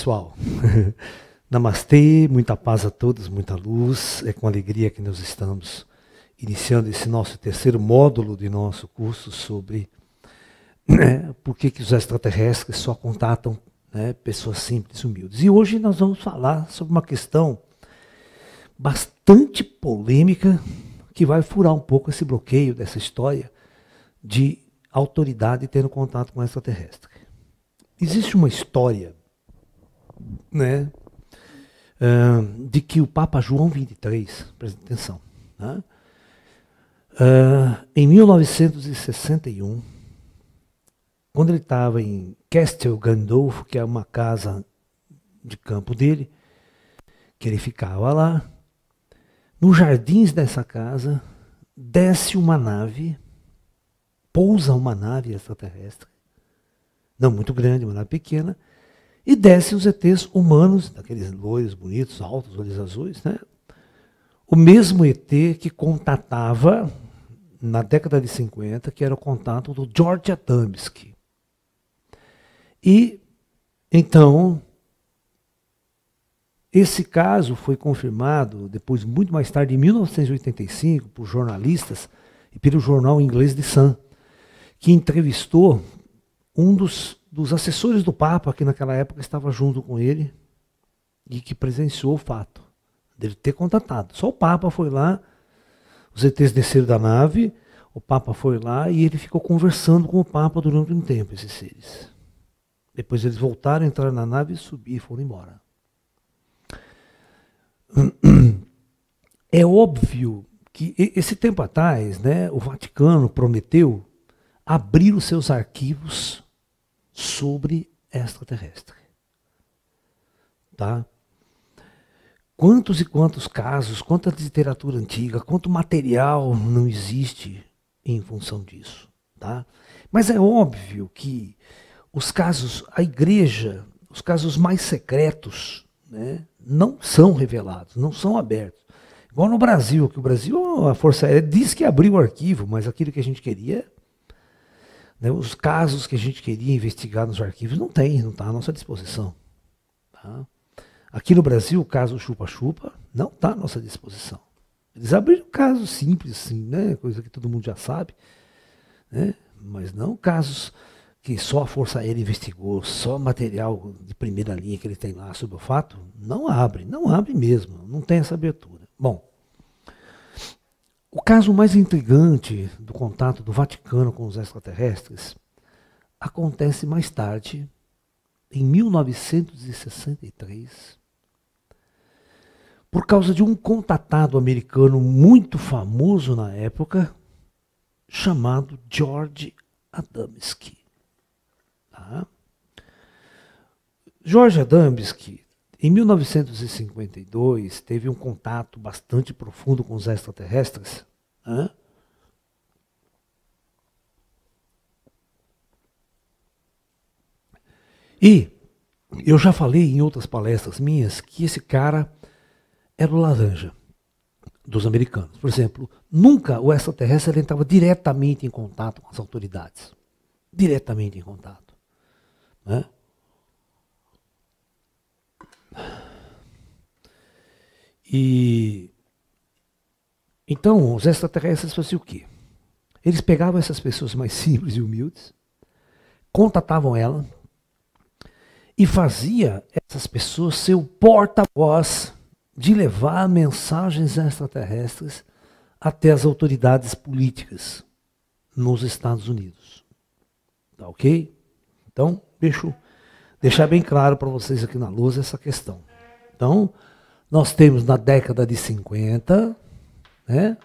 pessoal. Namastê, muita paz a todos, muita luz. É com alegria que nós estamos iniciando esse nosso terceiro módulo de nosso curso sobre né, por que, que os extraterrestres só contatam né, pessoas simples, humildes. E hoje nós vamos falar sobre uma questão bastante polêmica que vai furar um pouco esse bloqueio dessa história de autoridade tendo contato com extraterrestre. Existe uma história né, uh, de que o Papa João XXIII, presta atenção, né, uh, em 1961, quando ele estava em Castel Gandolfo, que é uma casa de campo dele, que ele ficava lá, nos jardins dessa casa, desce uma nave, pousa uma nave extraterrestre, não muito grande, uma nave pequena, e descem os ETs humanos, daqueles loiros bonitos, altos, olhos azuis, né? O mesmo ET que contatava na década de 50, que era o contato do George Adamski. E então esse caso foi confirmado depois muito mais tarde, em 1985, por jornalistas e pelo jornal inglês The Sun, que entrevistou um dos dos assessores do Papa, que naquela época estava junto com ele e que presenciou o fato dele ter contatado. Só o Papa foi lá, os ETs desceram da nave, o Papa foi lá e ele ficou conversando com o Papa durante um tempo, esses seres. Depois eles voltaram, entraram na nave, subiram e foram embora. É óbvio que esse tempo atrás, né, o Vaticano prometeu abrir os seus arquivos sobre extraterrestre. Tá? Quantos e quantos casos, quanta literatura antiga, quanto material não existe em função disso, tá? Mas é óbvio que os casos, a igreja, os casos mais secretos, né, não são revelados, não são abertos. Igual no Brasil, que o Brasil, a Força Aérea diz que abriu o arquivo, mas aquilo que a gente queria né? Os casos que a gente queria investigar nos arquivos não tem, não está à nossa disposição. Tá? Aqui no Brasil, o caso chupa-chupa não está à nossa disposição. Eles abriram casos simples, sim, né? coisa que todo mundo já sabe, né? mas não casos que só a Força Aérea investigou, só material de primeira linha que ele tem lá sobre o fato, não abre, não abre mesmo, não tem essa abertura. Bom, o caso mais intrigante do contato do Vaticano com os extraterrestres acontece mais tarde, em 1963, por causa de um contatado americano muito famoso na época, chamado George Adamski. Tá? George Adamski em 1952, teve um contato bastante profundo com os extraterrestres. Hã? E eu já falei em outras palestras minhas que esse cara era o laranja dos americanos. Por exemplo, nunca o extraterrestre entrava diretamente em contato com as autoridades. Diretamente em contato. Né? E então os extraterrestres faziam o quê? Eles pegavam essas pessoas mais simples e humildes, contatavam ela e fazia essas pessoas ser o porta-voz de levar mensagens extraterrestres até as autoridades políticas nos Estados Unidos. Tá ok? Então, deixa eu deixar bem claro para vocês aqui na luz essa questão. Então, nós temos na década de 50, né?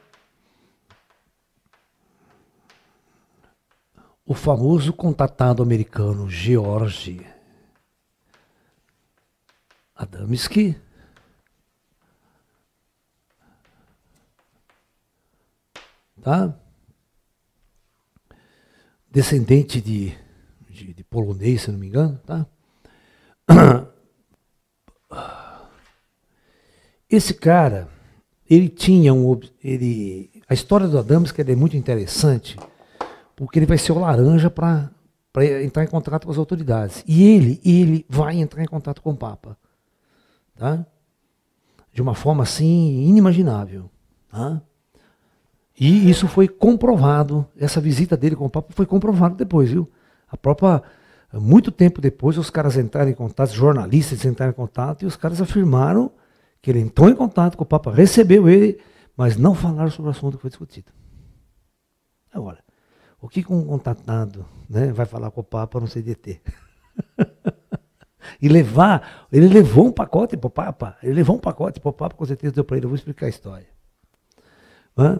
O famoso contatado americano George Adamski, tá? Descendente de, de, de polonês, se não me engano, tá? Esse cara, ele tinha um. Ele, a história do Adams que é muito interessante, porque ele vai ser o laranja para entrar em contato com as autoridades. E ele, ele vai entrar em contato com o Papa. Tá? De uma forma assim inimaginável. Tá? E isso foi comprovado, essa visita dele com o Papa foi comprovado depois, viu? A própria muito tempo depois, os caras entraram em contato, jornalistas entraram em contato, e os caras afirmaram que ele entrou em contato com o Papa, recebeu ele, mas não falaram sobre o assunto que foi discutido. Agora, o que um contatado né, vai falar com o Papa no CDT? e levar, ele levou um pacote para o Papa, ele levou um pacote para o Papa, com certeza deu para ele, eu vou explicar a história. Hã?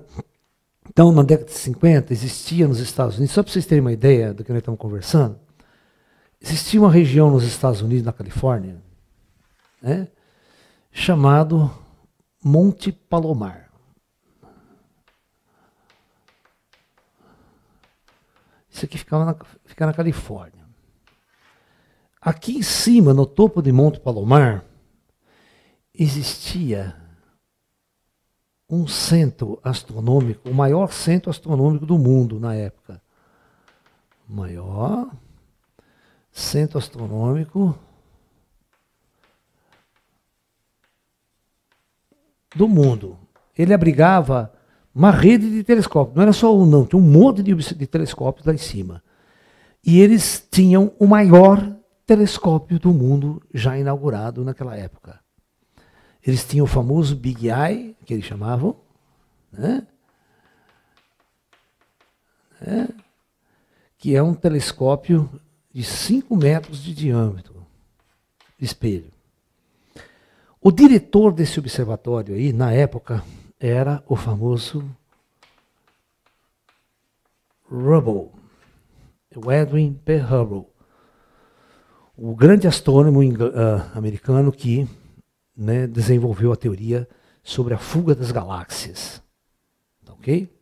Então, na década de 50, existia nos Estados Unidos, só para vocês terem uma ideia do que nós estamos conversando, Existia uma região nos Estados Unidos, na Califórnia, né, chamado Monte Palomar. Isso aqui ficava na, fica na Califórnia. Aqui em cima, no topo de Monte Palomar, existia um centro astronômico, o maior centro astronômico do mundo na época. Maior Centro Astronômico do Mundo. Ele abrigava uma rede de telescópios. Não era só um, não. Tinha um monte de, de telescópios lá em cima. E eles tinham o maior telescópio do mundo já inaugurado naquela época. Eles tinham o famoso Big Eye, que eles chamavam, né? né? que é um telescópio de 5 metros de diâmetro de espelho. O diretor desse observatório aí, na época, era o famoso Hubble, o Edwin P. Hubble, o grande astrônomo ah, americano que né, desenvolveu a teoria sobre a fuga das galáxias. Tá ok?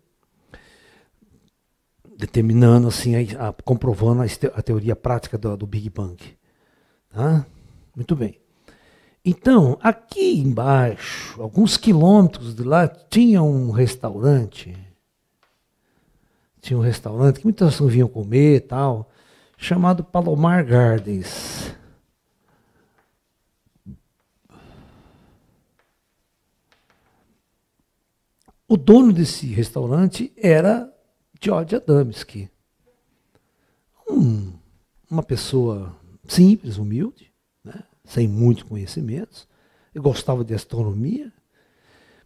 determinando, assim, a, a, comprovando a, teoria prática do, do Big Bang. Tá? Muito bem. Então, aqui embaixo, alguns quilômetros de lá, tinha um restaurante. Tinha um restaurante que muitas pessoas vinham comer e tal, chamado Palomar Gardens. O dono desse restaurante era George Adamski. Um, uma pessoa simples, humilde, né? sem muitos conhecimentos. e gostava de astronomia,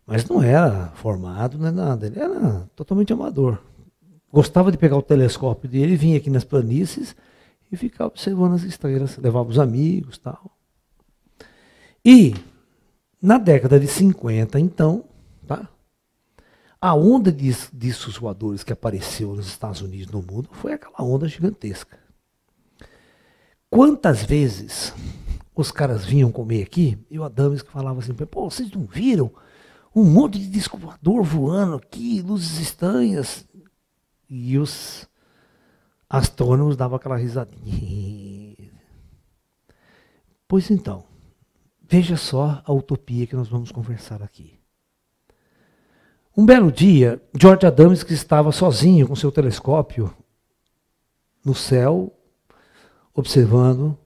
mas não era formado, nem é nada. Ele era totalmente amador. Gostava de pegar o telescópio dele, vinha aqui nas planícies e ficava observando as estrelas, levava os amigos tal. E na década de 50, então, tá? A onda de, discos voadores que apareceu nos Estados Unidos no mundo foi aquela onda gigantesca. Quantas vezes os caras vinham comer aqui e o Adams que falava assim: pô, vocês não viram um monte de disco voador voando aqui, luzes estranhas? E os astrônomos davam aquela risadinha. Pois então, veja só a utopia que nós vamos conversar aqui. Um belo dia, George Adams, que estava sozinho com seu telescópio no céu, observando,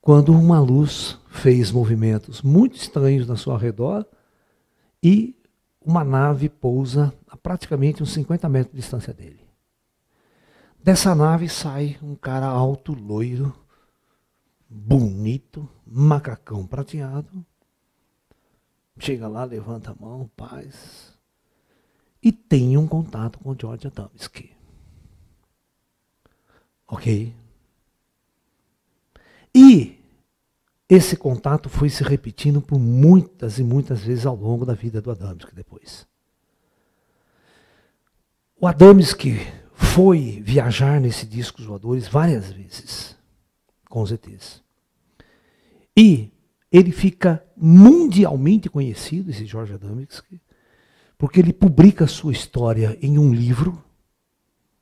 quando uma luz fez movimentos muito estranhos na sua redor e uma nave pousa a praticamente uns 50 metros de distância dele. Dessa nave sai um cara alto, loiro, bonito, macacão prateado. Chega lá, levanta a mão, paz, e tem um contato com George Adamski. Ok? E esse contato foi se repetindo por muitas e muitas vezes ao longo da vida do Adamski depois. O Adamski foi viajar nesse disco voadores várias vezes com os ETs. E ele fica mundialmente conhecido, esse Jorge Adamski, porque ele publica sua história em um livro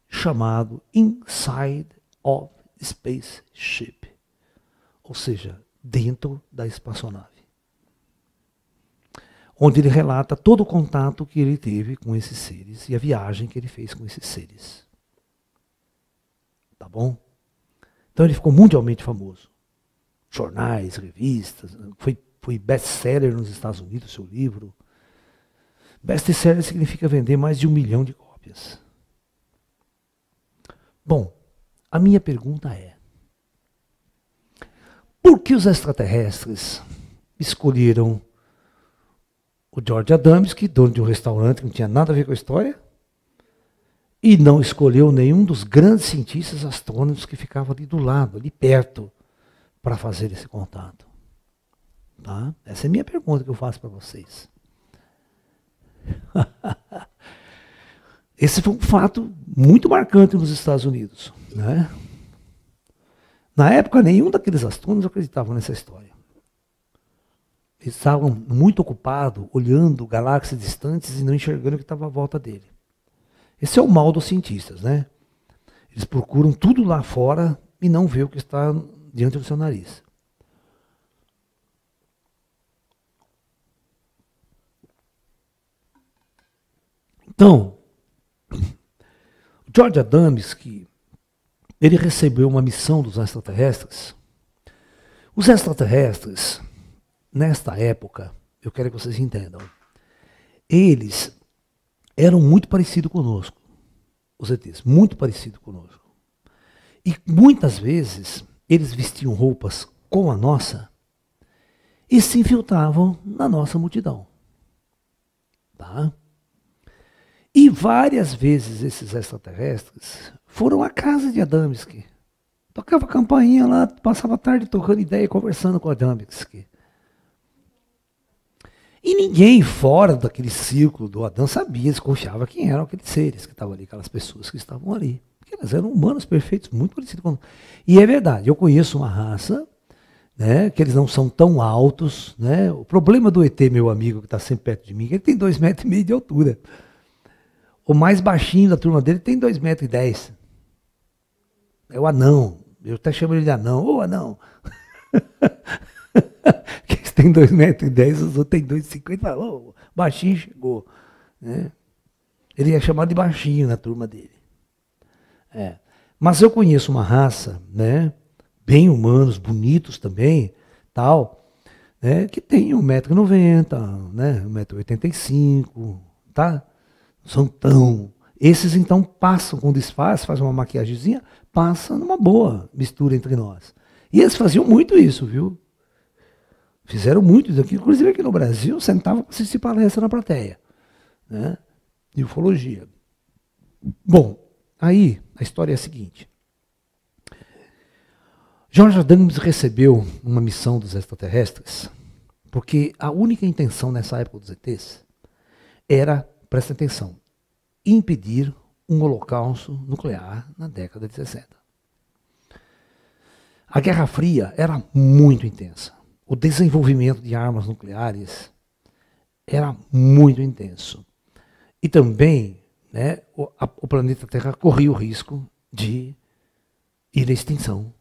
chamado Inside of Spaceship, ou seja, dentro da espaçonave, onde ele relata todo o contato que ele teve com esses seres e a viagem que ele fez com esses seres. Tá bom? Então ele ficou mundialmente famoso. Jornais, revistas, foi, foi best-seller nos Estados Unidos, seu livro. Best seller significa vender mais de um milhão de cópias. Bom, a minha pergunta é: por que os extraterrestres escolheram o George Adamski, é dono de um restaurante que não tinha nada a ver com a história, e não escolheu nenhum dos grandes cientistas astrônomos que ficavam ali do lado, ali perto, para fazer esse contato? Tá? Essa é a minha pergunta que eu faço para vocês. Esse foi um fato muito marcante nos Estados Unidos. Né? Na época, nenhum daqueles astrônomos acreditava nessa história. Eles estavam muito ocupados olhando galáxias distantes e não enxergando o que estava à volta dele. Esse é o mal dos cientistas, né? Eles procuram tudo lá fora e não vê o que está diante do seu nariz. Então, George Adams, que ele recebeu uma missão dos extraterrestres. Os extraterrestres, nesta época, eu quero que vocês entendam, eles eram muito parecidos conosco, os ETs, muito parecidos conosco. E muitas vezes eles vestiam roupas como a nossa e se infiltravam na nossa multidão. Tá? E várias vezes esses extraterrestres foram à casa de Adamski. Tocava campainha lá, passava a tarde tocando ideia e conversando com Adamski. E ninguém fora daquele círculo do Adão sabia, desconfiava quem eram aqueles seres que estavam ali, aquelas pessoas que estavam ali. Porque elas eram humanos perfeitos, muito parecidos com E é verdade, eu conheço uma raça, né, que eles não são tão altos. Né? O problema do ET, meu amigo, que está sempre perto de mim, é que ele tem dois metros e meio de altura. O mais baixinho da turma dele tem 2,10 metros. E dez. É o anão. Eu até chamo ele de anão. Ô, anão! que tem 2,10 metros, e dez, os outros têm 2,50. Ô, baixinho chegou. Né? Ele é chamado de baixinho na turma dele. É. Mas eu conheço uma raça, né? Bem humanos, bonitos também, tal, né? Que tem 1,90m, né? 1,85m, tá? são tão. Esses então passam com disfarce, faz uma maquiagemzinha, passa numa boa mistura entre nós. E eles faziam muito isso, viu? Fizeram muito isso aqui, inclusive aqui no Brasil, sentavam se assistir palestra na plateia, né? De ufologia. Bom, aí a história é a seguinte. George Adams recebeu uma missão dos extraterrestres, porque a única intenção nessa época dos ETs era presta atenção, impedir um holocausto nuclear na década de 60. A Guerra Fria era muito intensa. O desenvolvimento de armas nucleares era muito intenso. E também né, o, a, o planeta Terra corria o risco de ir à extinção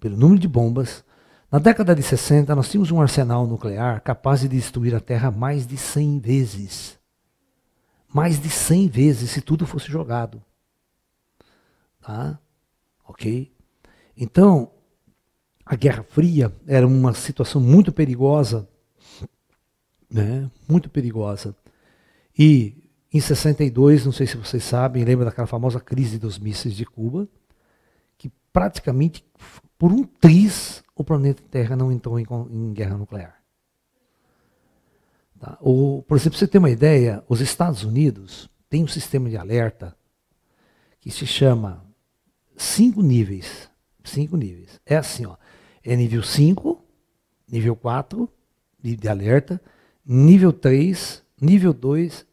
pelo número de bombas. Na década de 60, nós tínhamos um arsenal nuclear capaz de destruir a Terra mais de 100 vezes mais de 100 vezes se tudo fosse jogado. Tá? Ok? Então, a Guerra Fria era uma situação muito perigosa, né? muito perigosa. E em 62, não sei se vocês sabem, lembra daquela famosa crise dos mísseis de Cuba, que praticamente por um tris o planeta Terra não entrou em, em guerra nuclear. Tá? Ou, por exemplo, pra você ter uma ideia, os Estados Unidos têm um sistema de alerta que se chama cinco níveis. Cinco níveis. É assim, ó. É nível 5, nível 4 de, de alerta, nível 3, nível 2,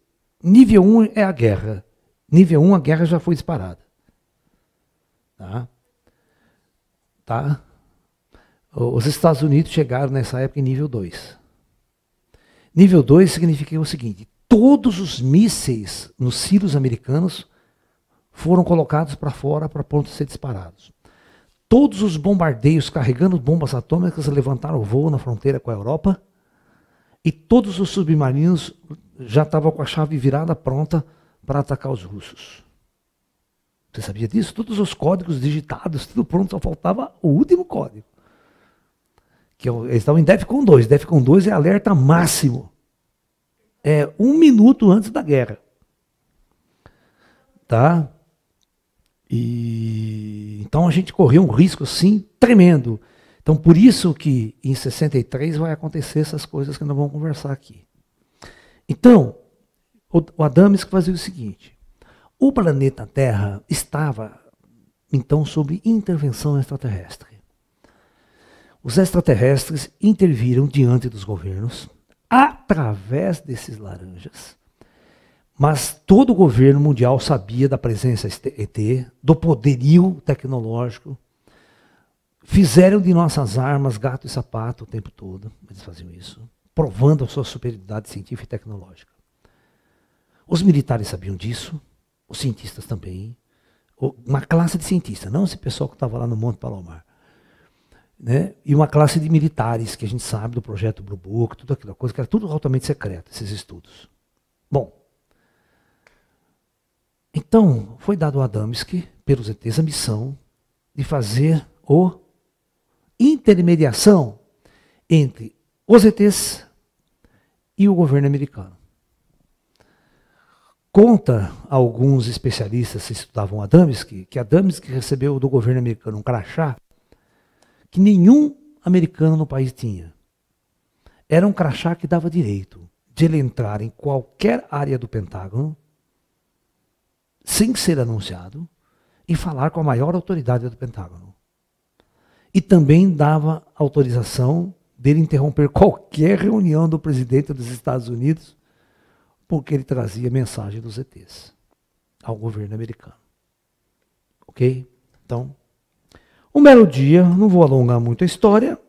nível 1 um é a guerra. Nível 1 um, a guerra já foi disparada. Tá? Tá? Os Estados Unidos chegaram nessa época em nível 2. Nível 2 significa o seguinte: todos os mísseis nos silos americanos foram colocados para fora para pronto ser disparados. Todos os bombardeios carregando bombas atômicas levantaram voo na fronteira com a Europa e todos os submarinos já estavam com a chave virada pronta para atacar os russos. Você sabia disso? Todos os códigos digitados, tudo pronto, só faltava o último código que eles estavam em DEFCON 2. DEFCON 2 é alerta máximo. É um minuto antes da guerra. Tá? E então a gente correu um risco sim tremendo. Então por isso que em 63 vai acontecer essas coisas que nós vamos conversar aqui. Então, o, o Adams que fazia o seguinte: o planeta Terra estava então sob intervenção extraterrestre. Os extraterrestres interviram diante dos governos através desses laranjas. Mas todo o governo mundial sabia da presença ET, do poderio tecnológico. Fizeram de nossas armas gato e sapato o tempo todo. Eles faziam isso, provando a sua superioridade científica e tecnológica. Os militares sabiam disso, os cientistas também. Uma classe de cientistas, não esse pessoal que estava lá no Monte Palomar né? e uma classe de militares, que a gente sabe do projeto Blue Book, tudo aquela coisa que era tudo altamente secreto, esses estudos. Bom, então foi dado a Adamski, pelos ETs, a missão de fazer o intermediação entre os ETs e o governo americano. Conta alguns especialistas que estudavam Adamski, que Adamski recebeu do governo americano um crachá que nenhum americano no país tinha. Era um crachá que dava direito de ele entrar em qualquer área do Pentágono, sem ser anunciado, e falar com a maior autoridade do Pentágono. E também dava autorização dele interromper qualquer reunião do presidente dos Estados Unidos, porque ele trazia mensagem dos ETs ao governo americano. Ok? Então, um belo dia, não vou alongar muito a história.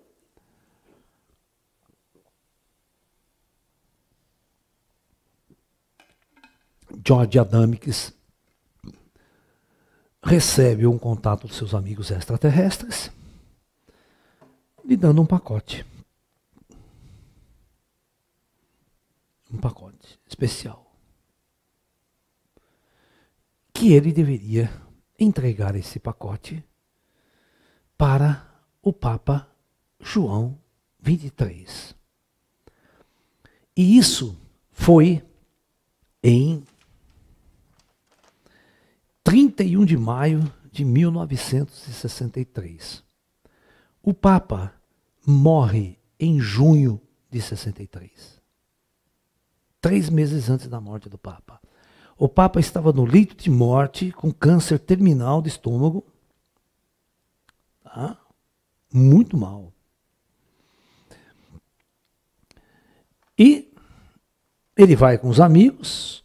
George Adamics recebe um contato dos seus amigos extraterrestres, lhe dando um pacote. Um pacote especial. Que ele deveria entregar esse pacote para o Papa João 23. E isso foi em 31 de maio de 1963. O Papa morre em junho de 63. Três meses antes da morte do Papa. O Papa estava no leito de morte com câncer terminal de estômago muito mal. E ele vai com os amigos,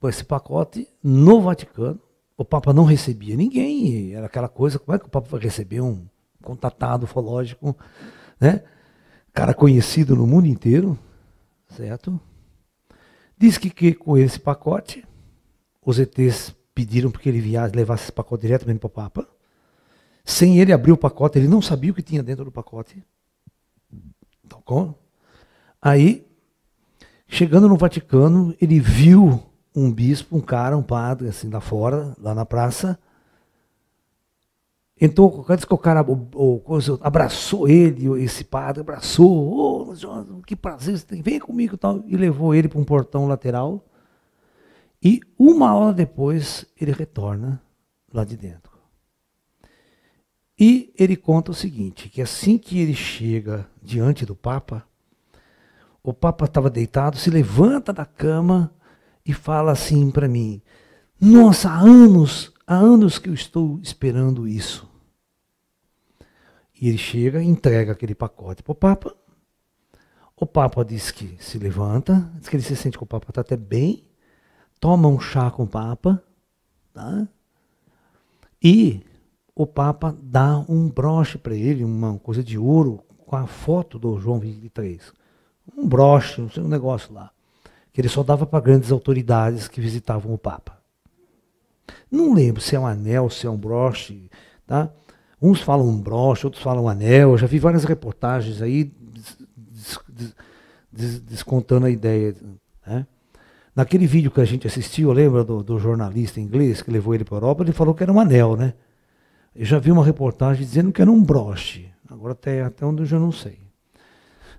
com esse pacote, no Vaticano. O Papa não recebia ninguém, era aquela coisa, como é que o Papa vai receber um contatado ufológico, né? Cara conhecido no mundo inteiro, certo? Diz que, que com esse pacote, os ETs pediram porque ele viasse, levasse esse pacote diretamente para o Papa sem ele abrir o pacote, ele não sabia o que tinha dentro do pacote. Tocou? Aí, chegando no Vaticano, ele viu um bispo, um cara, um padre, assim, lá fora, lá na praça. entrou, antes que o cara o, o, abraçou ele, esse padre abraçou, oh, que prazer você tem, vem comigo e tal, e levou ele para um portão lateral. E uma hora depois, ele retorna lá de dentro. E ele conta o seguinte, que assim que ele chega diante do Papa, o Papa estava deitado, se levanta da cama e fala assim para mim: Nossa, há anos, há anos que eu estou esperando isso. E ele chega e entrega aquele pacote para o Papa. O Papa diz que se levanta, diz que ele se sente que o Papa está até bem, toma um chá com o Papa, tá? e o Papa dá um broche para ele, uma coisa de ouro, com a foto do João 23. Um broche, um negócio lá. Que ele só dava para grandes autoridades que visitavam o Papa. Não lembro se é um anel, se é um broche, tá? Uns falam um broche, outros falam um anel. Eu já vi várias reportagens aí des, des, des, descontando a ideia. Né? Naquele vídeo que a gente assistiu, lembra do, do jornalista inglês que levou ele para a Europa, ele falou que era um anel, né? Eu já vi uma reportagem dizendo que era um broche. Agora até, até onde eu já não sei.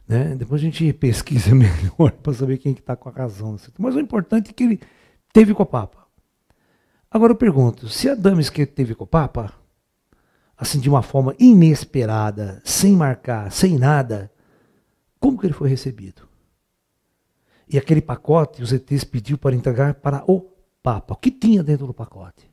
Né? Depois a gente pesquisa melhor para saber quem está que tá com a razão. Mas o importante é que ele teve com o Papa. Agora eu pergunto, se a dama esquerda teve com o Papa, assim de uma forma inesperada, sem marcar, sem nada, como que ele foi recebido? E aquele pacote os ETs pediu para entregar para o Papa. O que tinha dentro do pacote?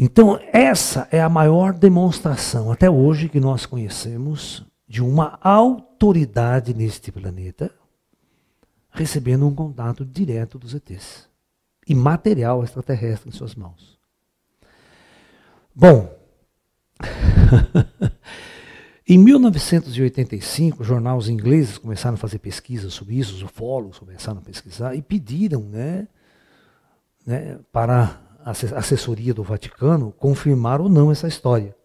Então, essa é a maior demonstração até hoje que nós conhecemos de uma autoridade neste planeta recebendo um contato direto dos ETs e material extraterrestre em suas mãos. Bom, em 1985, jornais ingleses começaram a fazer pesquisas sobre isso, os ufólogos começaram a pesquisar e pediram né, né, para assessoria do Vaticano confirmar ou não essa história.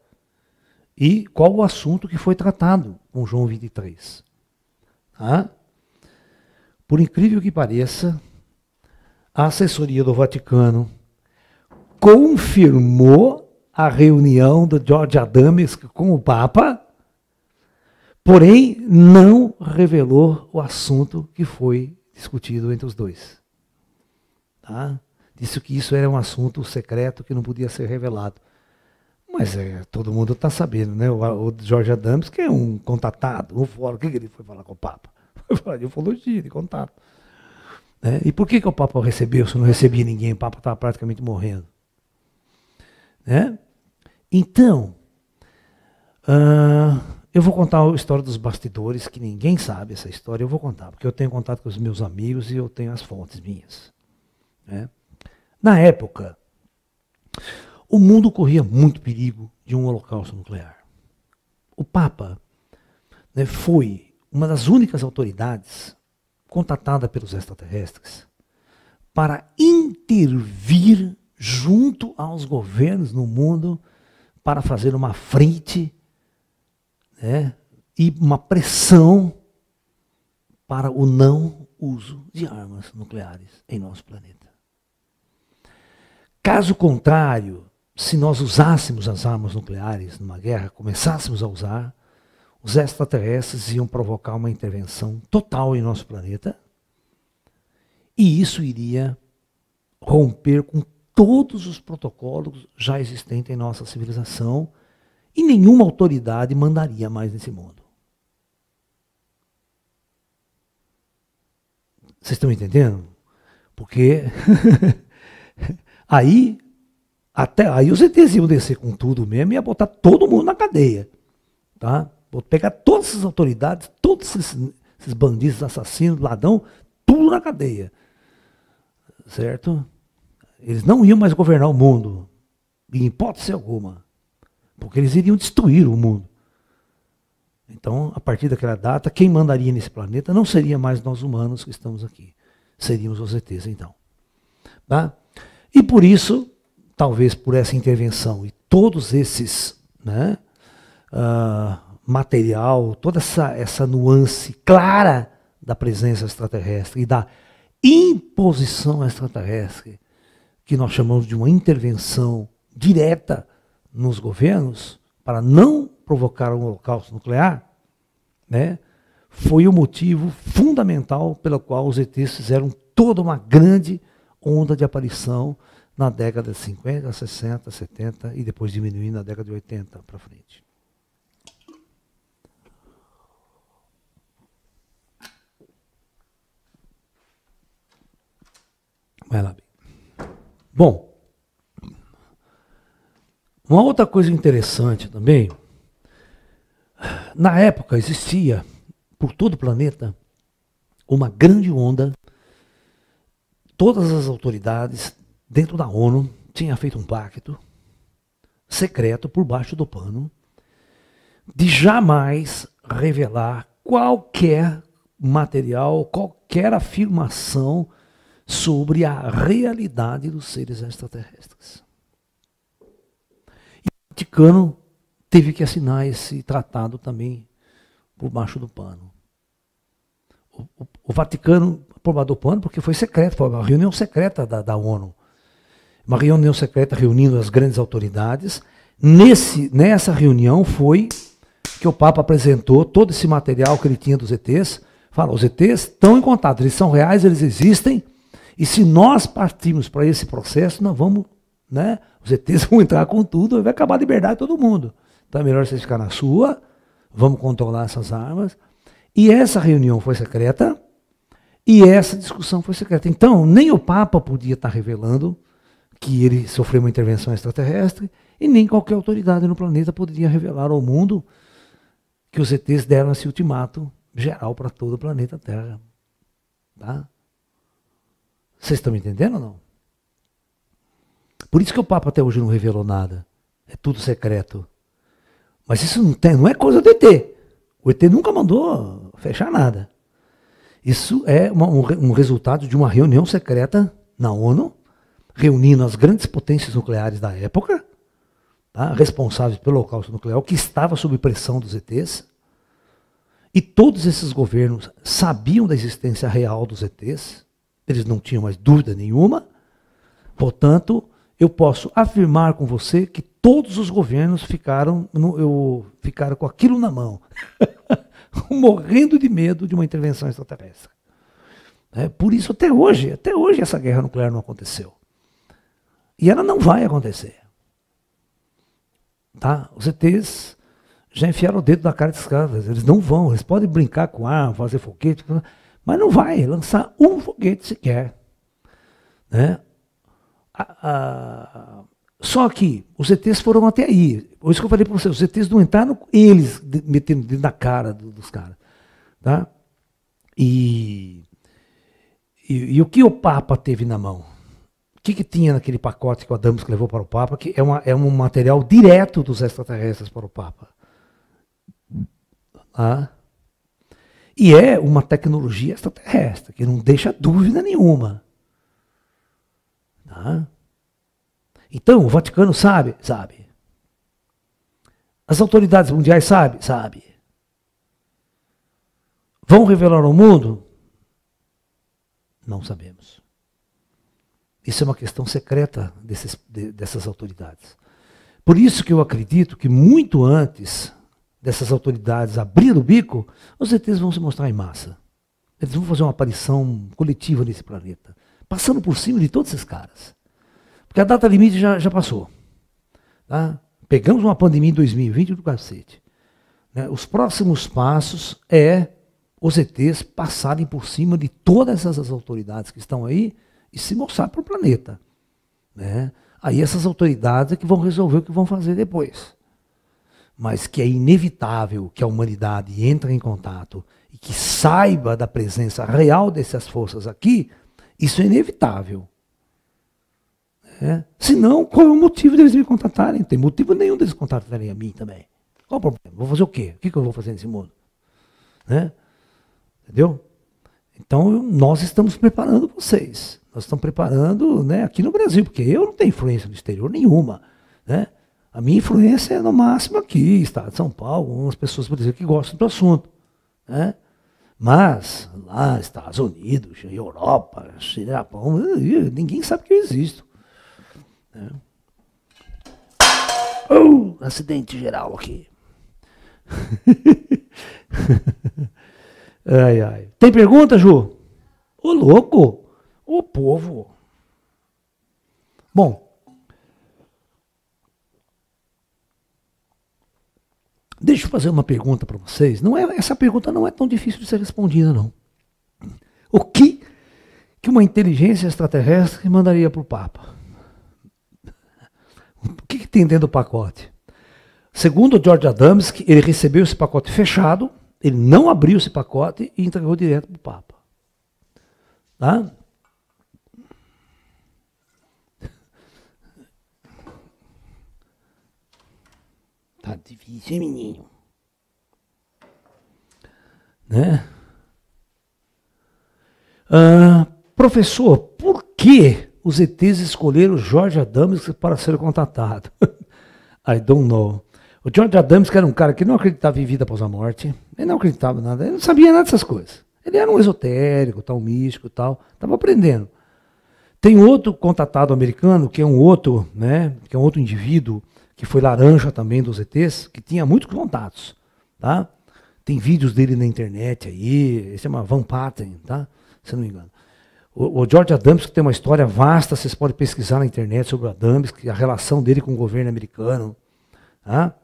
E qual o assunto que foi tratado com João 23. Tá? Por incrível que pareça, a assessoria do Vaticano confirmou a reunião do George Adams com o Papa, porém não revelou o assunto que foi discutido entre os dois. Tá? disse que isso era um assunto secreto que não podia ser revelado. Mas é, todo mundo está sabendo, né? O, o, Jorge Adams, que é um contatado, um fórum, o que, que ele foi falar com o Papa? Foi falar de ufologia, de contato. Né? E por que, que o Papa recebeu se não recebia ninguém? O Papa estava praticamente morrendo. Né? Então, uh, eu vou contar a história dos bastidores, que ninguém sabe essa história, eu vou contar, porque eu tenho contato com os meus amigos e eu tenho as fontes minhas. Né? Na época, o mundo corria muito perigo de um holocausto nuclear. O Papa né, foi uma das únicas autoridades contatada pelos extraterrestres para intervir junto aos governos no mundo para fazer uma frente né, e uma pressão para o não uso de armas nucleares em nosso planeta. Caso contrário, se nós usássemos as armas nucleares numa guerra, começássemos a usar, os extraterrestres iam provocar uma intervenção total em nosso planeta. E isso iria romper com todos os protocolos já existentes em nossa civilização e nenhuma autoridade mandaria mais nesse mundo. Vocês estão entendendo? Porque Aí, até, aí os ETs iam descer com tudo mesmo e ia botar todo mundo na cadeia. Tá? Vou pegar todas essas autoridades, todos esses, esses bandidos, assassinos, ladrão, tudo na cadeia. Certo? Eles não iam mais governar o mundo, em hipótese alguma. Porque eles iriam destruir o mundo. Então, a partir daquela data, quem mandaria nesse planeta não seria mais nós humanos que estamos aqui. Seríamos os ETs, então. Tá? E por isso, talvez por essa intervenção e todos esses né, uh, material, toda essa, essa nuance clara da presença extraterrestre e da imposição extraterrestre, que nós chamamos de uma intervenção direta nos governos para não provocar um holocausto nuclear, né, foi o motivo fundamental pelo qual os ETs fizeram toda uma grande onda de aparição na década de 50, 60, 70 e depois diminuindo na década de 80 para frente. Vai lá. Bom, uma outra coisa interessante também, na época existia por todo o planeta uma grande onda todas as autoridades dentro da ONU tinham feito um pacto secreto por baixo do pano de jamais revelar qualquer material, qualquer afirmação sobre a realidade dos seres extraterrestres. E o Vaticano teve que assinar esse tratado também por baixo do pano. O, o, o Vaticano formador para o porque foi secreto, foi uma reunião secreta da, da ONU. Uma reunião secreta reunindo as grandes autoridades. Nesse, nessa reunião foi que o Papa apresentou todo esse material que ele tinha dos ETs. Falou: os ETs estão em contato, eles são reais, eles existem. E se nós partirmos para esse processo, nós vamos, né? Os ETs vão entrar com tudo, vai acabar a liberdade de todo mundo. Então é melhor você ficar na sua, vamos controlar essas armas. E essa reunião foi secreta. E essa discussão foi secreta. Então, nem o Papa podia estar revelando que ele sofreu uma intervenção extraterrestre, e nem qualquer autoridade no planeta poderia revelar ao mundo que os ETs deram esse ultimato geral para todo o planeta Terra. Tá? Vocês estão me entendendo ou não? Por isso que o Papa até hoje não revelou nada. É tudo secreto. Mas isso não, tem, não é coisa do ET. O ET nunca mandou fechar nada. Isso é uma, um, um resultado de uma reunião secreta na ONU, reunindo as grandes potências nucleares da época, tá? responsáveis pelo holocausto nuclear, que estava sob pressão dos ETs. E todos esses governos sabiam da existência real dos ETs, eles não tinham mais dúvida nenhuma. Portanto, eu posso afirmar com você que todos os governos ficaram, no, eu, ficaram com aquilo na mão. morrendo de medo de uma intervenção extraterrestre. É, por isso, até hoje, até hoje essa guerra nuclear não aconteceu. E ela não vai acontecer. Tá? Os ETs já enfiaram o dedo na cara de escadas. Eles não vão. Eles podem brincar com ar, fazer foguete, mas não vai lançar um foguete sequer. Né? A, a, só que os ETs foram até aí. Por isso que eu falei para você, os ETs não entraram eles metendo dentro da cara dos caras. Tá? E, e, e, o que o Papa teve na mão? O que, que tinha naquele pacote que o Adams levou para o Papa, que é, uma, é um material direto dos extraterrestres para o Papa? tá? E é uma tecnologia extraterrestre, que não deixa dúvida nenhuma. Tá? Então, o Vaticano sabe? Sabe. As autoridades mundiais sabem? Sabe. Vão revelar ao mundo? Não sabemos. Isso é uma questão secreta desses, dessas autoridades. Por isso que eu acredito que muito antes dessas autoridades abrir o bico, os ETs vão se mostrar em massa. Eles vão fazer uma aparição coletiva nesse planeta, passando por cima de todos esses caras. Porque a data limite já, já passou. Tá? Pegamos uma pandemia em 2020 do cacete. Né? Os próximos passos é os ETs passarem por cima de todas essas autoridades que estão aí e se mostrar para o planeta. Né? Aí essas autoridades é que vão resolver o que vão fazer depois. Mas que é inevitável que a humanidade entre em contato e que saiba da presença real dessas forças aqui, isso é inevitável. É. Se não, qual é o motivo deles me contratarem? Não tem motivo nenhum deles contratarem a mim também. Qual o problema? Vou fazer o quê? O que, eu vou fazer nesse mundo? Né? Entendeu? Então, nós estamos preparando vocês. Nós estamos preparando né, aqui no Brasil, porque eu não tenho influência no exterior nenhuma. Né? A minha influência é no máximo aqui, Estado de São Paulo, algumas pessoas, por exemplo, que gostam do assunto. Né? Mas lá, Estados Unidos, Europa, Japão, ninguém sabe que eu existo. Né? acidente geral aqui. ai, ai. Tem pergunta, Ju? Ô, louco! Ô, povo! Bom. Deixa eu fazer uma pergunta para vocês. Não é, essa pergunta não é tão difícil de ser respondida, não. O que que uma inteligência extraterrestre mandaria para o Papa? tem dentro do pacote? Segundo o George Adamski, ele recebeu esse pacote fechado, ele não abriu esse pacote e entregou direto para o Papa. Tá? Tá difícil, hein, menino? Né? Ah, professor, por que os ETs escolheram Jorge Adams para ser contatado. I don't know. O George Adams, que era um cara que não acreditava em vida após a morte, ele não acreditava em nada, ele não sabia nada dessas coisas. Ele era um esotérico, tal, místico, tal, estava aprendendo. Tem outro contatado americano, que é um outro, né, que é um outro indivíduo, que foi laranja também dos ETs, que tinha muitos contatos, tá? Tem vídeos dele na internet aí, esse é uma Van Patten, tá? Se não me engano. O, George Adams que tem uma história vasta, vocês podem pesquisar na internet sobre o Adams, a relação dele com o governo americano. Tá?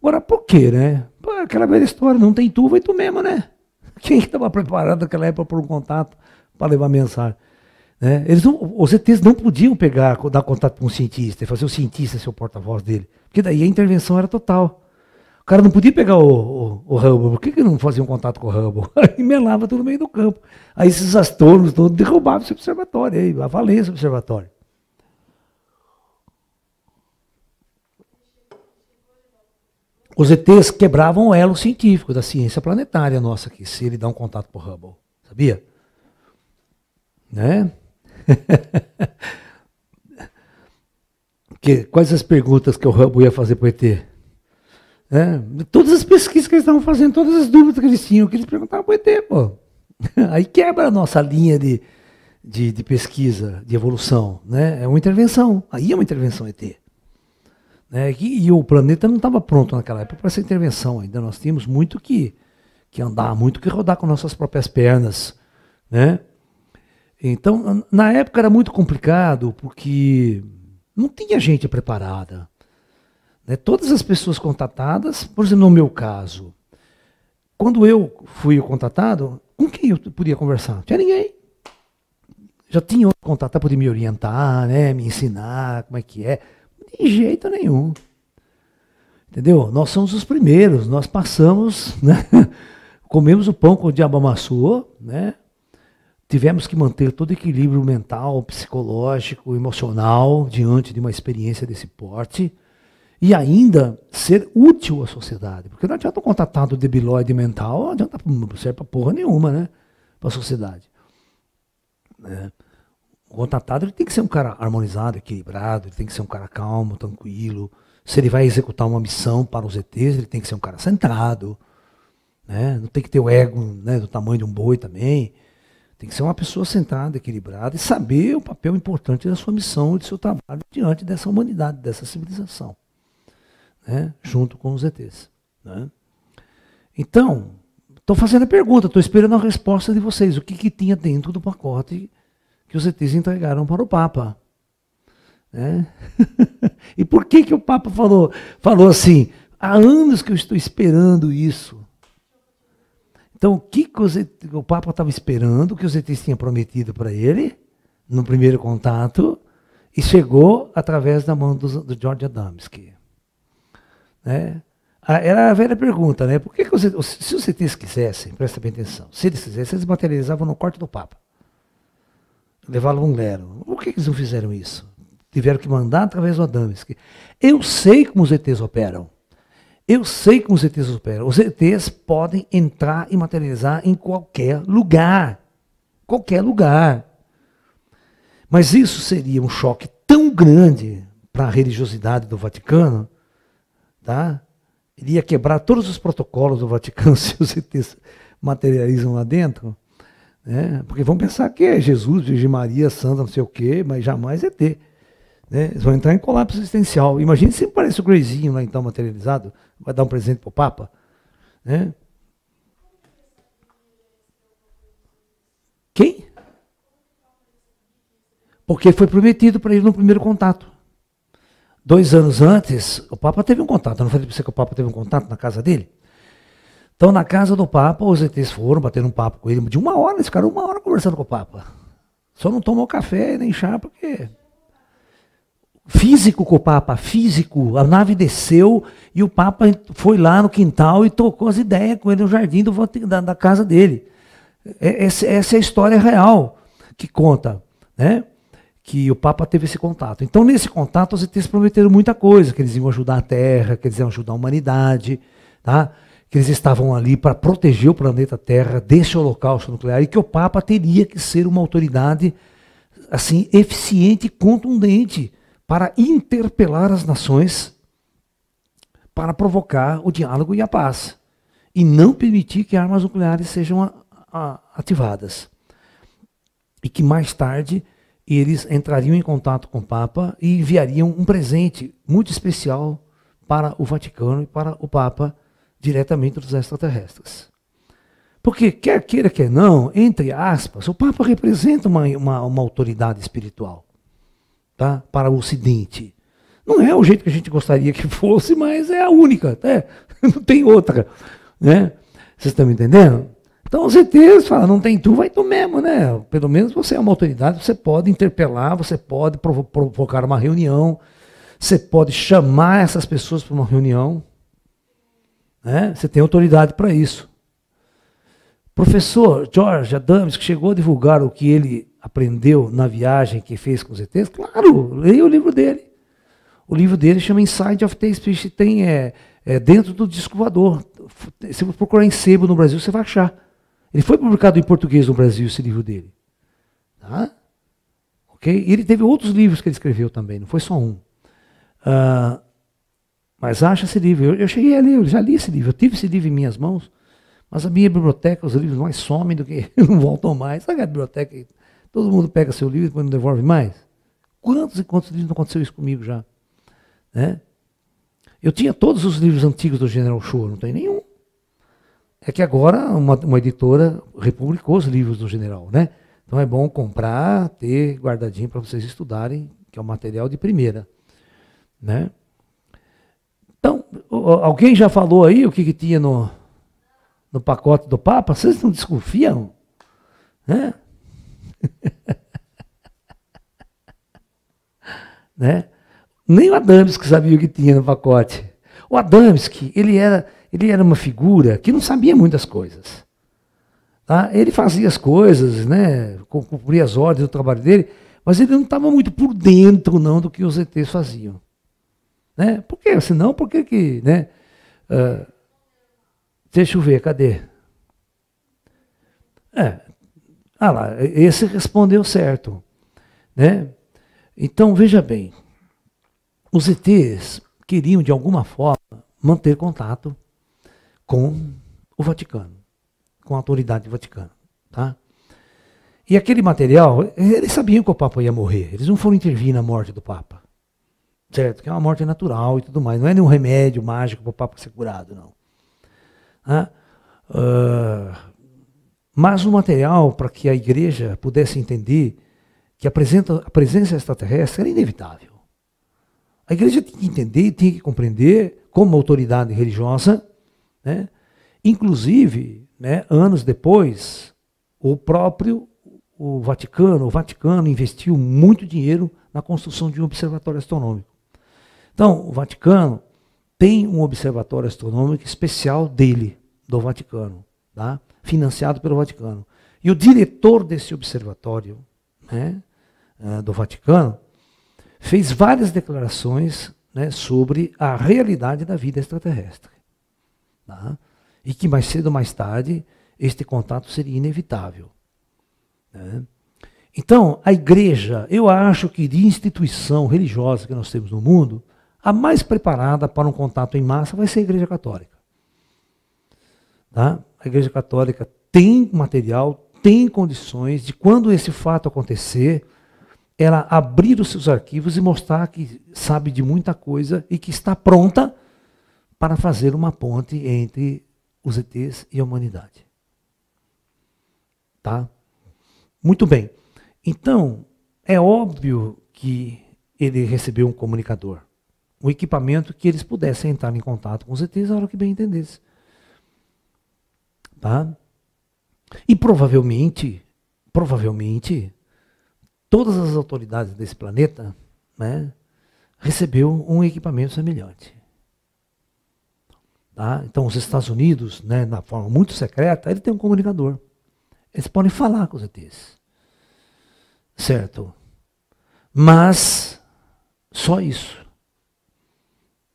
Agora, por quê, né? Aquela velha história, não tem tu, vai tu mesmo, né? Quem estava preparado naquela época por um contato para levar mensagem? Né? Eles não, os ETs não podiam pegar, dar contato com um cientista e fazer o cientista ser o porta-voz dele, porque daí a intervenção era total. O cara não podia pegar o, o, o Hubble. Por que, que não fazia um contato com o Hubble? Aí melava tudo no meio do campo. Aí esses astornos todos derrubavam esse observatório, aí, a Valença Observatório. Os ETs quebravam o elo científico da ciência planetária nossa aqui, se ele dá um contato com o Hubble. Sabia? Né? que, quais as perguntas que o Hubble ia fazer para o ET? Né? Todas as pesquisas que eles estavam fazendo, todas as dúvidas que eles tinham, que eles perguntavam para o ET, pô. Aí quebra a nossa linha de, de, de, pesquisa, de evolução. Né? É uma intervenção. Aí é uma intervenção ET. Né? E, e o planeta não estava pronto naquela época para essa intervenção ainda. Nós tínhamos muito que, que andar, muito que rodar com nossas próprias pernas. Né? Então, na época era muito complicado, porque não tinha gente preparada. Né? Todas as pessoas contatadas, por exemplo, no meu caso, quando eu fui contatado, com quem eu podia conversar? Não tinha ninguém. Já tinha outro contato para poder me orientar, né? me ensinar como é que é. De jeito nenhum. Entendeu? Nós somos os primeiros, nós passamos, né? comemos o pão com o diabo amassou, né? tivemos que manter todo o equilíbrio mental, psicológico, emocional diante de uma experiência desse porte e ainda ser útil à sociedade. Porque não adianta um contratado debilóide mental, não adianta serve para porra nenhuma, né? Para a sociedade. Né? O contratado ele tem que ser um cara harmonizado, equilibrado, ele tem que ser um cara calmo, tranquilo. Se ele vai executar uma missão para os ETs, ele tem que ser um cara centrado. Né? Não tem que ter o ego né, do tamanho de um boi também. Tem que ser uma pessoa centrada, equilibrada e saber o papel importante da sua missão e do seu trabalho diante dessa humanidade, dessa civilização né, junto com os ETs. Né? Então, estou fazendo a pergunta, estou esperando a resposta de vocês. O que, que tinha dentro do pacote que os ETs entregaram para o Papa? Né? e por que, que o Papa falou, falou assim? Há anos que eu estou esperando isso. Então, o que, que os, o Papa estava esperando, o que os ETs tinham prometido para ele, no primeiro contato, e chegou através da mão do, do George Adamski. Né? era a velha pergunta, né? Por que, que você, se os ETs quisessem, presta bem atenção, se eles quisessem, eles materializavam no corte do Papa. Levavam um lero. Por que, que eles não fizeram isso? Tiveram que mandar através do Adamski. Eu sei como os ETs operam. Eu sei como os ETs operam. Os ETs podem entrar e materializar em qualquer lugar. Qualquer lugar. Mas isso seria um choque tão grande para a religiosidade do Vaticano tá? Iria quebrar todos os protocolos do Vaticano se os ETs materializam lá dentro. Né? Porque vão pensar que é Jesus, Virgem Maria, Santa, não sei o quê, mas jamais ET. É né? Eles vão entrar em colapso existencial. Imagina se parece o Greyzinho lá então materializado, vai dar um presente para o Papa. Né? Quem? Porque foi prometido para ele no primeiro contato. Dois anos antes, o Papa teve um contato. Eu não falei para você que o Papa teve um contato na casa dele? Então, na casa do Papa, os ETs foram bater um papo com ele de uma hora. Eles ficaram uma hora conversando com o Papa. Só não tomou café nem chá, porque. Físico com o Papa, físico. A nave desceu e o Papa foi lá no quintal e tocou as ideias com ele no jardim do, da, da casa dele. É, essa, essa é a história real que conta. Né? que o Papa teve esse contato. Então, nesse contato, os ETs prometeram muita coisa, que eles iam ajudar a Terra, que eles iam ajudar a humanidade, tá? que eles estavam ali para proteger o planeta Terra desse holocausto nuclear e que o Papa teria que ser uma autoridade assim eficiente e contundente para interpelar as nações para provocar o diálogo e a paz e não permitir que armas nucleares sejam a, a, ativadas. E que mais tarde eles entrariam em contato com o Papa e enviariam um presente muito especial para o Vaticano e para o Papa diretamente dos extraterrestres. Porque, quer queira, quer não, entre aspas, o Papa representa uma, uma, uma autoridade espiritual tá? para o Ocidente. Não é o jeito que a gente gostaria que fosse, mas é a única, né? não tem outra. Né? Vocês estão me entendendo? Então os ETs falam, não tem tu, vai tu mesmo, né? Pelo menos você é uma autoridade, você pode interpelar, você pode provo provocar uma reunião, você pode chamar essas pessoas para uma reunião. Né? Você tem autoridade para isso. Professor George Adams, que chegou a divulgar o que ele aprendeu na viagem que fez com os ETs, claro, leia o livro dele. O livro dele chama Inside of the Speech, tem é, é dentro do disco voador. Se você procurar em sebo no Brasil, você vai achar. Ele foi publicado em português no Brasil, esse livro dele. Tá? Okay? E ele teve outros livros que ele escreveu também, não foi só um. Uh, mas acha esse livro. Eu, eu, cheguei a ler, eu já li esse livro, eu tive esse livro em minhas mãos, mas a minha biblioteca, os livros mais somem do que não voltam mais. Sabe a biblioteca? Todo mundo pega seu livro e depois não devolve mais. Quantos e quantos livros não aconteceu isso comigo já? Né? Eu tinha todos os livros antigos do General Show, não tem nenhum é que agora uma, uma editora republicou os livros do general, né? Então é bom comprar, ter guardadinho para vocês estudarem, que é um material de primeira, né? Então, alguém já falou aí o que, que tinha no, no pacote do Papa? Vocês não desconfiam? Né? né? Nem o Adamski sabia o que tinha no pacote. O Adamski, ele era, ele era uma figura que não sabia muitas coisas. Tá? Ele fazia as coisas, né? cumpria as ordens do trabalho dele, mas ele não estava muito por dentro não do que os ETs faziam. Né? Por quê? Senão, por que que... Né? Uh, deixa eu ver, cadê? É, ah lá, esse respondeu certo. Né? Então, veja bem, os ETs queriam, de alguma forma, manter contato com o Vaticano, com a autoridade vaticana. Tá? E aquele material, eles sabiam que o Papa ia morrer, eles não foram intervir na morte do Papa. Certo? Que é uma morte natural e tudo mais, não é nenhum remédio mágico para o Papa ser curado, não. uh, mas o material para que a igreja pudesse entender que a presença, a presença extraterrestre era inevitável. A igreja tinha que entender, tinha que compreender, como autoridade religiosa, né? Inclusive, né, anos depois, o próprio o Vaticano, o Vaticano investiu muito dinheiro na construção de um observatório astronômico. Então, o Vaticano tem um observatório astronômico especial dele, do Vaticano, tá? financiado pelo Vaticano. E o diretor desse observatório né, eh, do Vaticano fez várias declarações né, sobre a realidade da vida extraterrestre. Né? E que mais cedo ou mais tarde este contato seria inevitável. Né? Então, a igreja, eu acho que de instituição religiosa que nós temos no mundo, a mais preparada para um contato em massa vai ser a igreja católica. Tá? A igreja católica tem material, tem condições de, quando esse fato acontecer, ela abrir os seus arquivos e mostrar que sabe de muita coisa e que está pronta para fazer uma ponte entre os ETs e a humanidade. Tá? Muito bem. Então, é óbvio que ele recebeu um comunicador, um equipamento que eles pudessem entrar em contato com os ETs a hora que bem entendesse. Tá? E provavelmente, provavelmente, todas as autoridades desse planeta né, recebeu um equipamento semelhante. Tá? Então, os Estados Unidos, né, na forma muito secreta, ele tem um comunicador. Eles podem falar com os ETs. Certo? Mas, só isso.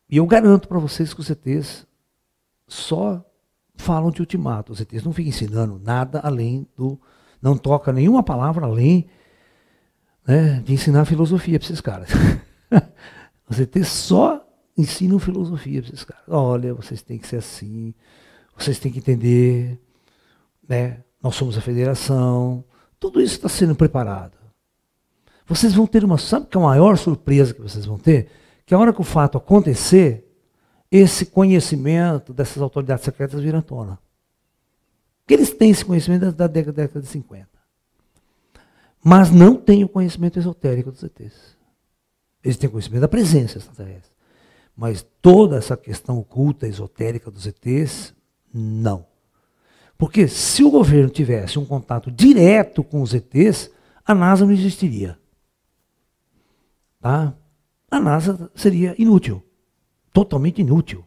E eu garanto para vocês que os ETs só falam de ultimato. Os ETs não ficam ensinando nada além do. Não toca nenhuma palavra além né, de ensinar filosofia para esses caras. os ETs só ensinam filosofia para esses caras. Olha, vocês têm que ser assim, vocês têm que entender, né? Nós somos a federação. Tudo isso está sendo preparado. Vocês vão ter uma, sabe que é a maior surpresa que vocês vão ter? Que a hora que o fato acontecer, esse conhecimento dessas autoridades secretas vira à tona. Porque eles têm esse conhecimento da década, década de 50. Mas não têm o conhecimento esotérico dos ETs. Eles têm conhecimento da presença extraterrestre. Mas toda essa questão oculta, esotérica dos ETs, não. Porque se o governo tivesse um contato direto com os ETs, a NASA não existiria. Tá? A NASA seria inútil. Totalmente inútil.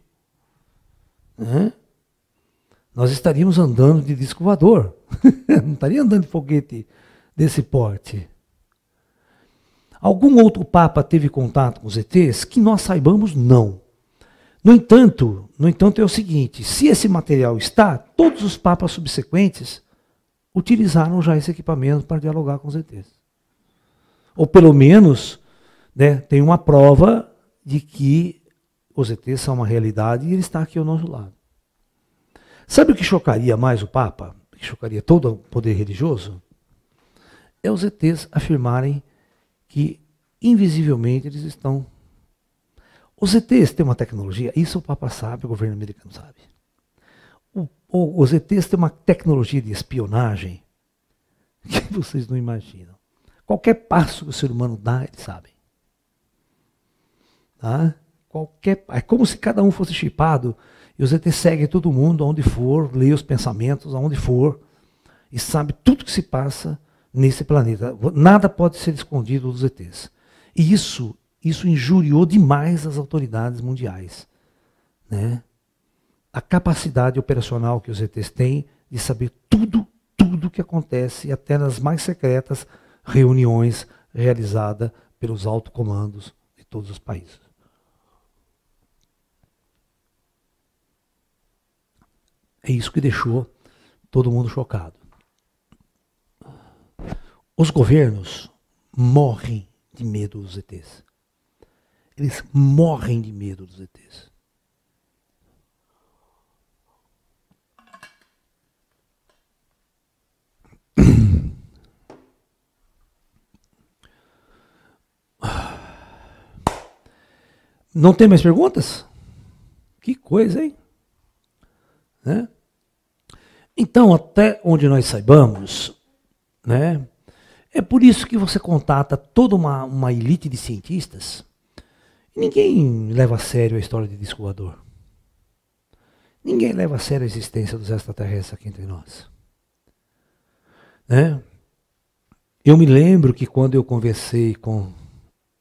Né? Nós estaríamos andando de disco voador. não estaria andando de foguete desse porte. Algum outro papa teve contato com os ETs? Que nós saibamos, não. No entanto, no entanto é o seguinte, se esse material está, todos os papas subsequentes utilizaram já esse equipamento para dialogar com os ETs. Ou pelo menos, né, tem uma prova de que os ETs são uma realidade e ele está aqui ao nosso lado. Sabe o que chocaria mais o Papa? O que chocaria todo o poder religioso? É os ETs afirmarem que invisivelmente eles estão. Os ETs têm uma tecnologia, isso o Papa sabe, o governo americano sabe. O, o, os ETs têm uma tecnologia de espionagem que vocês não imaginam. Qualquer passo que o ser humano dá, eles sabem. Tá? Qualquer, é como se cada um fosse chipado e os ETs seguem todo mundo aonde for, lê os pensamentos aonde for e sabe tudo que se passa nesse planeta. Nada pode ser escondido dos ETs. E isso, isso injuriou demais as autoridades mundiais. Né? A capacidade operacional que os ETs têm de saber tudo, tudo que acontece, até nas mais secretas reuniões realizadas pelos autocomandos de todos os países. É isso que deixou todo mundo chocado. Os governos morrem de medo dos ETs. Eles morrem de medo dos ETs. Não tem mais perguntas? Que coisa, hein? Né? Então, até onde nós saibamos, né? É por isso que você contata toda uma, uma elite de cientistas. Ninguém leva a sério a história de disco voador. Ninguém leva a sério a existência dos extraterrestres aqui entre nós. Né? Eu me lembro que quando eu conversei com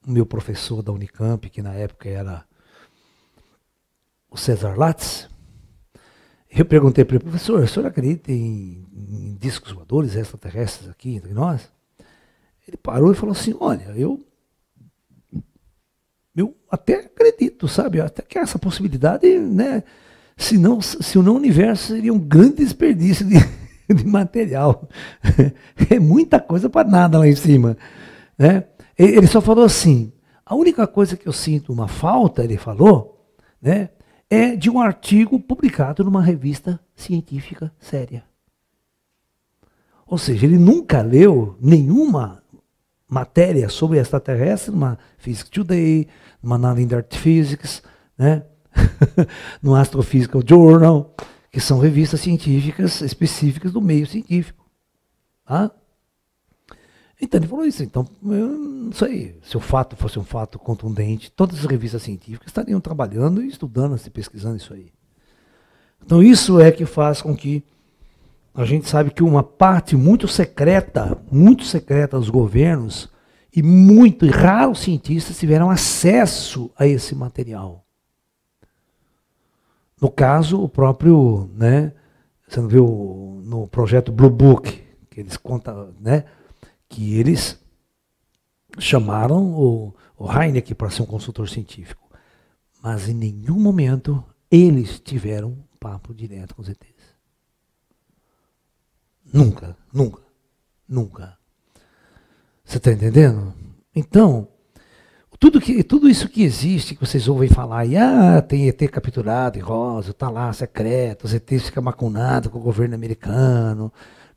o meu professor da Unicamp, que na época era o César Lattes, eu perguntei para ele, professor, o senhor acredita em, em discos voadores extraterrestres aqui entre nós? Ele parou e falou assim: Olha, eu. Eu até acredito, sabe? Até que essa possibilidade, né? Se não, se não o universo seria um grande desperdício de, de material. É muita coisa para nada lá em cima. Né? Ele só falou assim: a única coisa que eu sinto uma falta, ele falou, né, é de um artigo publicado numa revista científica séria. Ou seja, ele nunca leu nenhuma matéria sobre extraterrestre, numa Physics Today, numa Nada in Physics, né? no Astrophysical Journal, que são revistas científicas específicas do meio científico. Tá? Então ele falou isso. Então, eu não sei se o fato fosse um fato contundente, todas as revistas científicas estariam trabalhando e estudando, se pesquisando isso aí. Então, isso é que faz com que a gente sabe que uma parte muito secreta, muito secreta dos governos, e muito e raros cientistas tiveram acesso a esse material. No caso, o próprio, né, você não viu no projeto Blue Book, que eles contam, né, que eles chamaram o, o Heineken para ser um consultor científico. Mas em nenhum momento eles tiveram papo direto com os ETs. Nunca, nunca, nunca. Você está entendendo? Então, tudo, que, tudo isso que existe, que vocês ouvem falar, e ah, tem ET capturado em Rosa, tá lá, secreto, os ETs ficam macunados com o governo americano,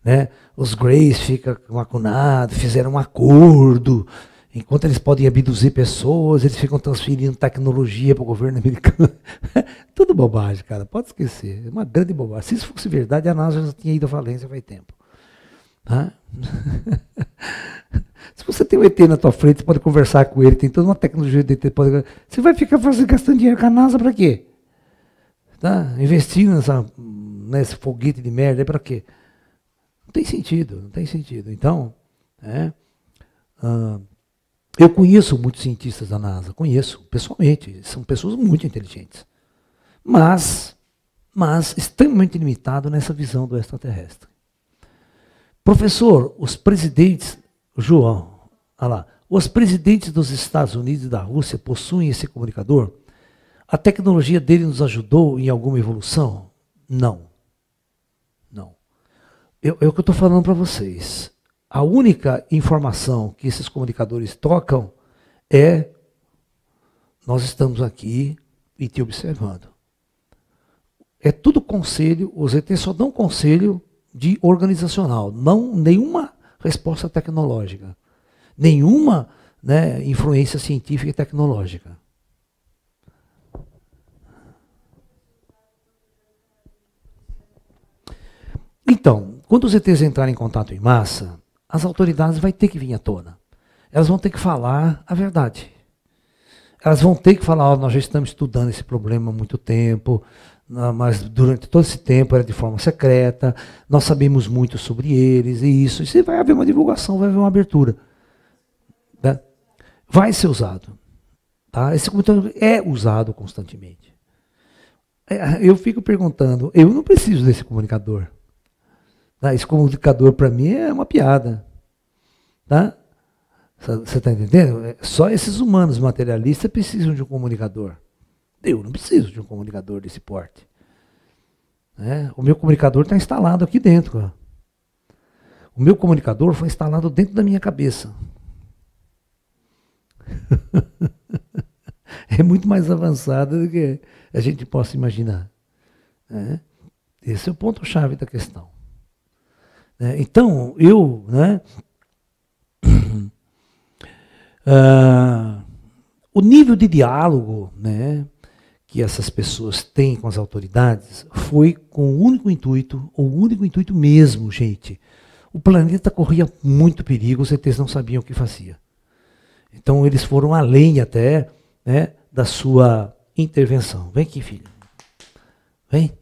né? os Greys ficam macunados, fizeram um acordo, Enquanto eles podem abduzir pessoas, eles ficam transferindo tecnologia para o governo americano. Tudo bobagem, cara. Pode esquecer. É uma grande bobagem. Se isso fosse verdade, a NASA já tinha ido à falência faz tempo. Né? Se você tem um ET na tua frente, você pode conversar com ele, tem toda uma tecnologia de ET. Pode... Você vai ficar gastando dinheiro com a NASA para quê? Tá? Investindo nessa, nesse foguete de merda é para quê? Não tem sentido, não tem sentido. Então, é... Eu conheço muitos cientistas da NASA, conheço pessoalmente, são pessoas muito inteligentes. Mas, mas extremamente limitado nessa visão do extraterrestre. Professor, os presidentes, João, olha lá, os presidentes dos Estados Unidos e da Rússia possuem esse comunicador? A tecnologia dele nos ajudou em alguma evolução? Não. Não. É o que eu estou falando para vocês a única informação que esses comunicadores tocam é: nós estamos aqui e te observando. É tudo conselho, o ZT só dá um conselho de organizacional, não nenhuma resposta tecnológica, nenhuma né, influência científica e tecnológica. Então, quando os ETs entrarem em contato em massa, as autoridades vão ter que vir à tona. Elas vão ter que falar a verdade. Elas vão ter que falar, oh, nós já estamos estudando esse problema há muito tempo, mas durante todo esse tempo era de forma secreta, nós sabemos muito sobre eles e isso. E vai haver uma divulgação, vai haver uma abertura. Né? Vai ser usado. Tá? Esse computador é usado constantemente. É, eu fico perguntando, eu não preciso desse comunicador. Tá? Ah, esse comunicador, para mim, é uma piada. Tá? Você está entendendo? É, só esses humanos materialistas precisam de um comunicador. Eu não preciso de um comunicador desse porte. Né? o meu comunicador está instalado aqui dentro. O meu comunicador foi instalado dentro da minha cabeça. é muito mais avançado do que a gente possa imaginar. Né? esse é o ponto-chave da questão. Né? então, eu, né? Uh, o nível de diálogo né, que essas pessoas têm com as autoridades foi com o único intuito, o único intuito mesmo, gente. O planeta corria muito perigo, os ETs não sabiam o que fazia. Então eles foram além até né, da sua intervenção. Vem aqui, filho. Vem.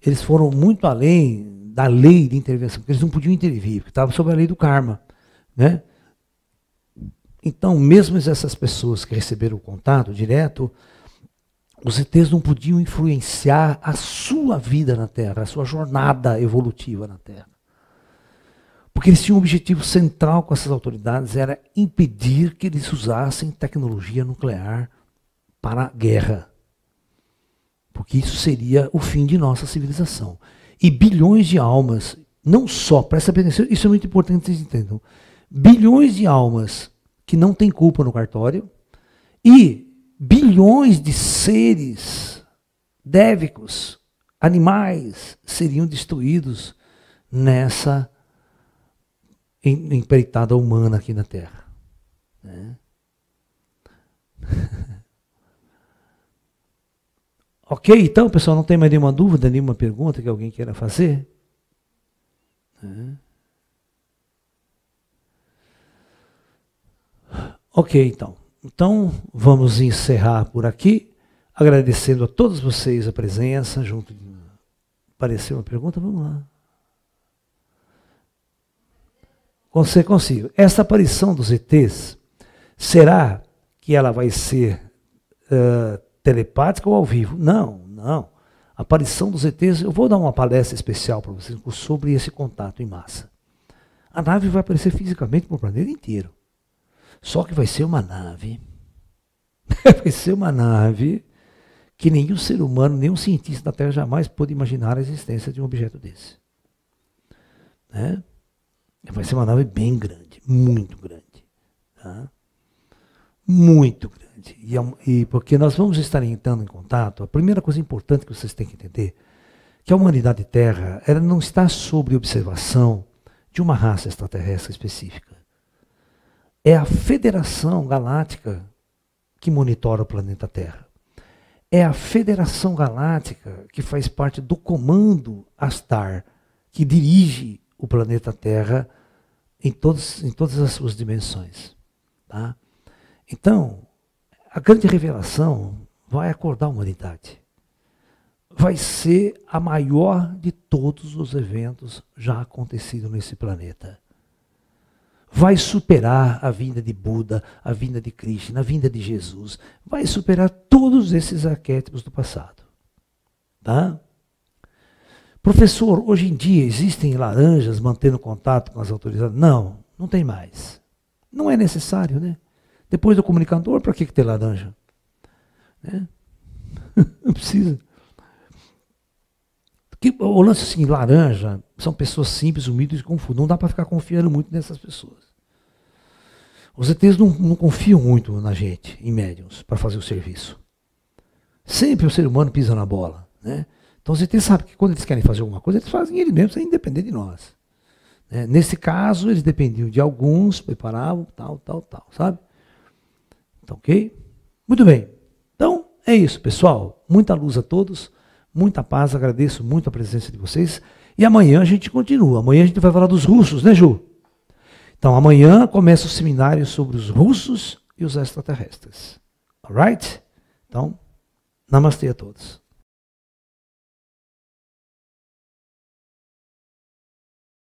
Eles foram muito além da lei de intervenção, porque eles não podiam intervir, porque estava sob a lei do karma. Né? Então, mesmo essas pessoas que receberam o contato direto, os ETs não podiam influenciar a sua vida na Terra, a sua jornada evolutiva na Terra. Porque eles tinham um objetivo central com essas autoridades, era impedir que eles usassem tecnologia nuclear para a guerra. Porque isso seria o fim de nossa civilização e bilhões de almas, não só, presta atenção, isso é muito importante que vocês entendam, bilhões de almas que não têm culpa no cartório e bilhões de seres dévicos, animais, seriam destruídos nessa empreitada humana aqui na Terra. Né? Ok, então, pessoal, não tem mais nenhuma dúvida, nenhuma pergunta que alguém queira fazer? É. Ok, então. Então, vamos encerrar por aqui, agradecendo a todos vocês a presença, junto de... Apareceu uma pergunta? Vamos lá. Você consigo. Essa aparição dos ETs, será que ela vai ser uh, telepática ou ao vivo. Não, não. A aparição dos ETs, eu vou dar uma palestra especial para vocês sobre esse contato em massa. A nave vai aparecer fisicamente para o planeta inteiro. Só que vai ser uma nave. vai ser uma nave que nenhum ser humano, nenhum cientista da Terra jamais pôde imaginar a existência de um objeto desse. Né? Vai ser uma nave bem grande, muito grande. Tá? Muito grande e, é e porque nós vamos estar entrando em contato, a primeira coisa importante que vocês têm que entender que a humanidade Terra ela não está sob observação de uma raça extraterrestre específica. É a Federação Galáctica que monitora o planeta Terra. É a Federação Galáctica que faz parte do comando Astar, que dirige o planeta Terra em, todos, em todas as suas dimensões. Tá? Então, a grande revelação vai acordar a humanidade. Vai ser a maior de todos os eventos já acontecidos nesse planeta. Vai superar a vinda de Buda, a vinda de Krishna, a vinda de Jesus. Vai superar todos esses arquétipos do passado. Tá? Professor, hoje em dia existem laranjas mantendo contato com as autoridades? Não, não tem mais. Não é necessário, né? Depois do comunicador, para que, que tem laranja? Né? Não precisa. Que, o lance assim, laranja, são pessoas simples, humildes e confusas. Não dá para ficar confiando muito nessas pessoas. Os ETs não, não confiam muito na gente, em médiums, para fazer o serviço. Sempre o ser humano pisa na bola. Né? Então os ETs sabem que quando eles querem fazer alguma coisa, eles fazem eles mesmos, sem depender de nós. Né? Nesse caso, eles dependiam de alguns, preparavam, tal, tal, tal, sabe? Tá ok? Muito bem. Então, é isso, pessoal. Muita luz a todos, muita paz. Agradeço muito a presença de vocês. E amanhã a gente continua. Amanhã a gente vai falar dos russos, né, Ju? Então, amanhã começa o seminário sobre os russos e os extraterrestres. Alright? Então, namastê a todos.